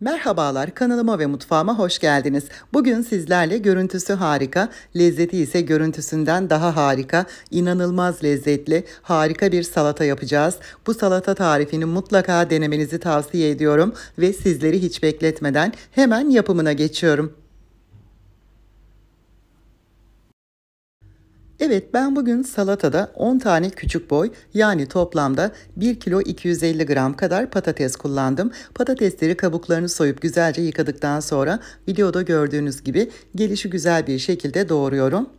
Merhabalar kanalıma ve mutfağıma hoş geldiniz. Bugün sizlerle görüntüsü harika, lezzeti ise görüntüsünden daha harika, inanılmaz lezzetli, harika bir salata yapacağız. Bu salata tarifini mutlaka denemenizi tavsiye ediyorum ve sizleri hiç bekletmeden hemen yapımına geçiyorum. Evet ben bugün salatada 10 tane küçük boy yani toplamda 1 kilo 250 gram kadar patates kullandım. Patatesleri kabuklarını soyup güzelce yıkadıktan sonra videoda gördüğünüz gibi gelişi güzel bir şekilde doğruyorum.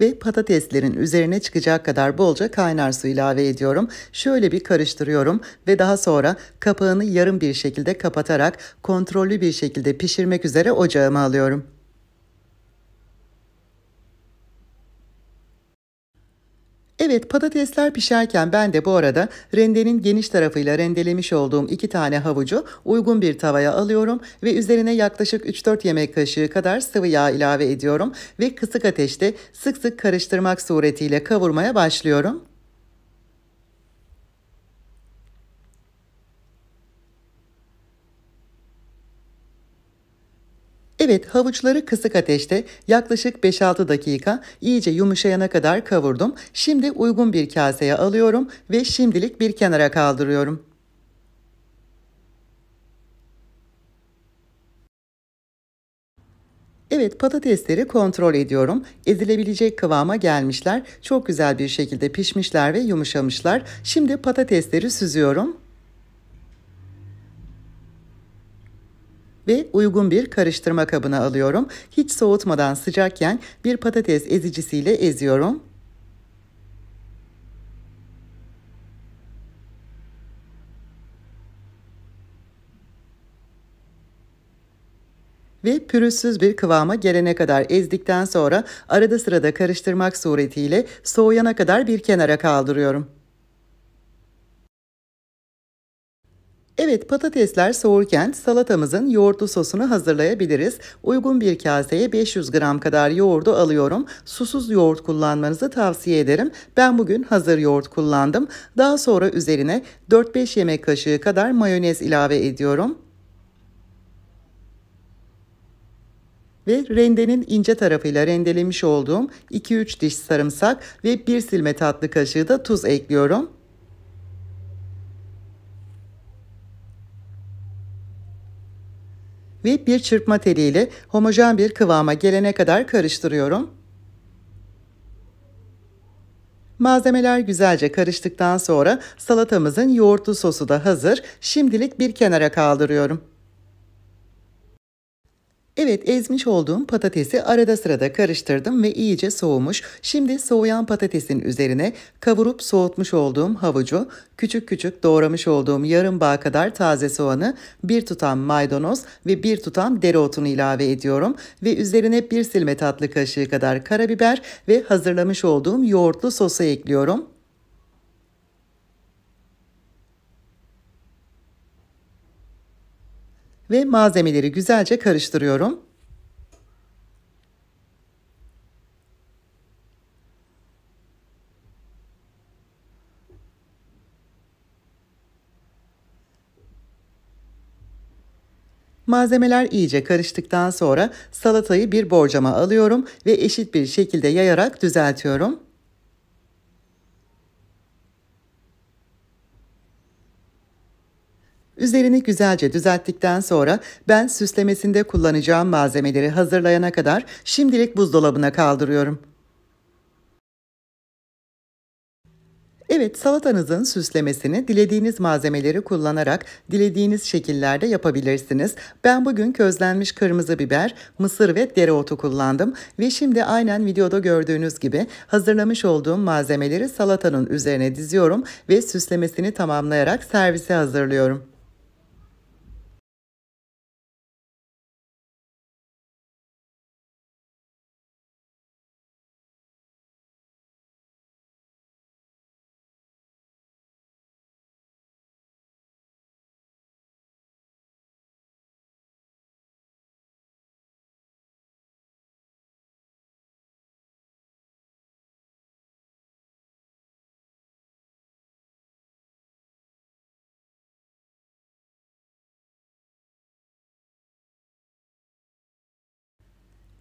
ve patateslerin üzerine çıkacak kadar bolca kaynar su ilave ediyorum. Şöyle bir karıştırıyorum ve daha sonra kapağını yarım bir şekilde kapatarak kontrollü bir şekilde pişirmek üzere ocağıma alıyorum. Evet patatesler pişerken ben de bu arada rendenin geniş tarafıyla rendelemiş olduğum iki tane havucu uygun bir tavaya alıyorum ve üzerine yaklaşık 3-4 yemek kaşığı kadar sıvı yağ ilave ediyorum ve kısık ateşte sık sık karıştırmak suretiyle kavurmaya başlıyorum. Evet havuçları kısık ateşte yaklaşık 5-6 dakika iyice yumuşayana kadar kavurdum. Şimdi uygun bir kaseye alıyorum ve şimdilik bir kenara kaldırıyorum. Evet patatesleri kontrol ediyorum. Ezilebilecek kıvama gelmişler. Çok güzel bir şekilde pişmişler ve yumuşamışlar. Şimdi patatesleri süzüyorum. ve uygun bir karıştırma kabına alıyorum. Hiç soğutmadan sıcakken bir patates ezicisiyle eziyorum. ve pürüzsüz bir kıvama gelene kadar ezdikten sonra arada sırada karıştırmak suretiyle soğuyana kadar bir kenara kaldırıyorum. Evet patatesler soğurken salatamızın yoğurtlu sosunu hazırlayabiliriz. Uygun bir kaseye 500 gram kadar yoğurdu alıyorum. Susuz yoğurt kullanmanızı tavsiye ederim. Ben bugün hazır yoğurt kullandım. Daha sonra üzerine 4-5 yemek kaşığı kadar mayonez ilave ediyorum. ve rendenin ince tarafıyla rendelemiş olduğum 2-3 diş sarımsak ve 1 silme tatlı kaşığı da tuz ekliyorum. ve bir çırpma teliyle homojen bir kıvama gelene kadar karıştırıyorum. Malzemeler güzelce karıştıktan sonra salatamızın yoğurtlu sosu da hazır. Şimdilik bir kenara kaldırıyorum. Evet ezmiş olduğum patatesi arada sırada karıştırdım ve iyice soğumuş. Şimdi soğuyan patatesin üzerine kavurup soğutmuş olduğum havucu, küçük küçük doğramış olduğum yarım bağ kadar taze soğanı, bir tutam maydanoz ve bir tutam dereotunu ilave ediyorum ve üzerine bir silme tatlı kaşığı kadar karabiber ve hazırlamış olduğum yoğurtlu sosu ekliyorum. ve malzemeleri güzelce karıştırıyorum. Malzemeler iyice karıştıktan sonra salatayı bir borcama alıyorum ve eşit bir şekilde yayarak düzeltiyorum. Üzerini güzelce düzelttikten sonra ben süslemesinde kullanacağım malzemeleri hazırlayana kadar şimdilik buzdolabına kaldırıyorum. Evet salatanızın süslemesini dilediğiniz malzemeleri kullanarak dilediğiniz şekillerde yapabilirsiniz. Ben bugün közlenmiş kırmızı biber, mısır ve dereotu kullandım ve şimdi aynen videoda gördüğünüz gibi hazırlamış olduğum malzemeleri salatanın üzerine diziyorum ve süslemesini tamamlayarak servise hazırlıyorum.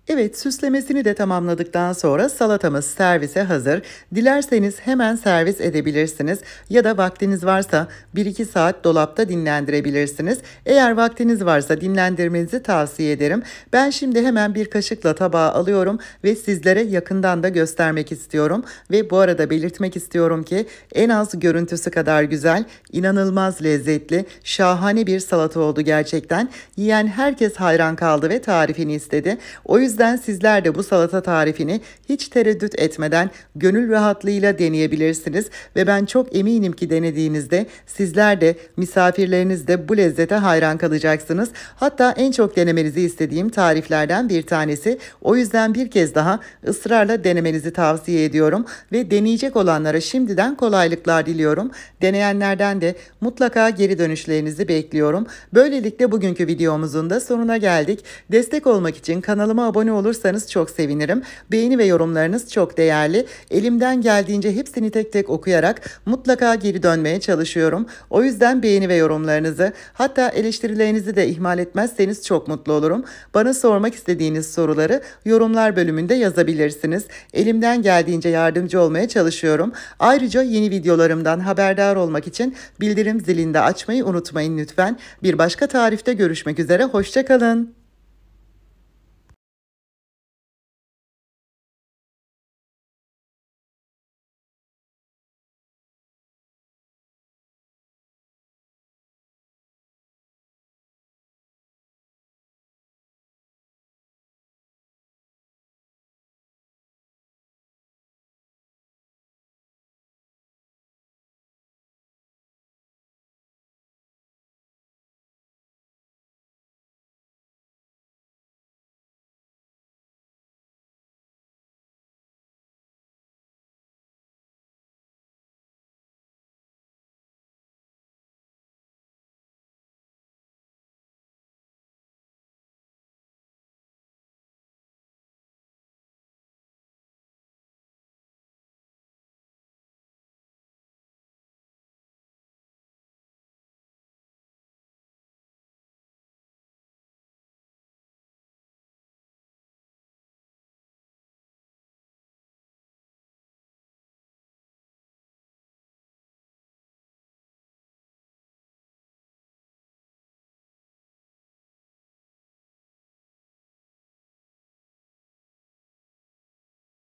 Evet süslemesini de tamamladıktan sonra salatamız servise hazır. Dilerseniz hemen servis edebilirsiniz ya da vaktiniz varsa 1-2 saat dolapta dinlendirebilirsiniz. Eğer vaktiniz varsa dinlendirmenizi tavsiye ederim. Ben şimdi hemen bir kaşıkla tabağa alıyorum ve sizlere yakından da göstermek istiyorum. Ve bu arada belirtmek istiyorum ki en az görüntüsü kadar güzel, inanılmaz lezzetli, şahane bir salata oldu gerçekten. Yiyen herkes hayran kaldı ve tarifini istedi. O yüzden yüzden sizler de bu salata tarifini hiç tereddüt etmeden gönül rahatlığıyla deneyebilirsiniz ve ben çok eminim ki denediğinizde sizler de misafirleriniz de bu lezzete hayran kalacaksınız. Hatta en çok denemenizi istediğim tariflerden bir tanesi. O yüzden bir kez daha ısrarla denemenizi tavsiye ediyorum ve deneyecek olanlara şimdiden kolaylıklar diliyorum. Deneyenlerden de mutlaka geri dönüşlerinizi bekliyorum. Böylelikle bugünkü videomuzun da sonuna geldik. Destek olmak için kanalıma abone abone olursanız çok sevinirim. Beğeni ve yorumlarınız çok değerli. Elimden geldiğince hepsini tek tek okuyarak mutlaka geri dönmeye çalışıyorum. O yüzden beğeni ve yorumlarınızı hatta eleştirilerinizi de ihmal etmezseniz çok mutlu olurum. Bana sormak istediğiniz soruları yorumlar bölümünde yazabilirsiniz. Elimden geldiğince yardımcı olmaya çalışıyorum. Ayrıca yeni videolarımdan haberdar olmak için bildirim zilini de açmayı unutmayın lütfen. Bir başka tarifte görüşmek üzere, hoşçakalın.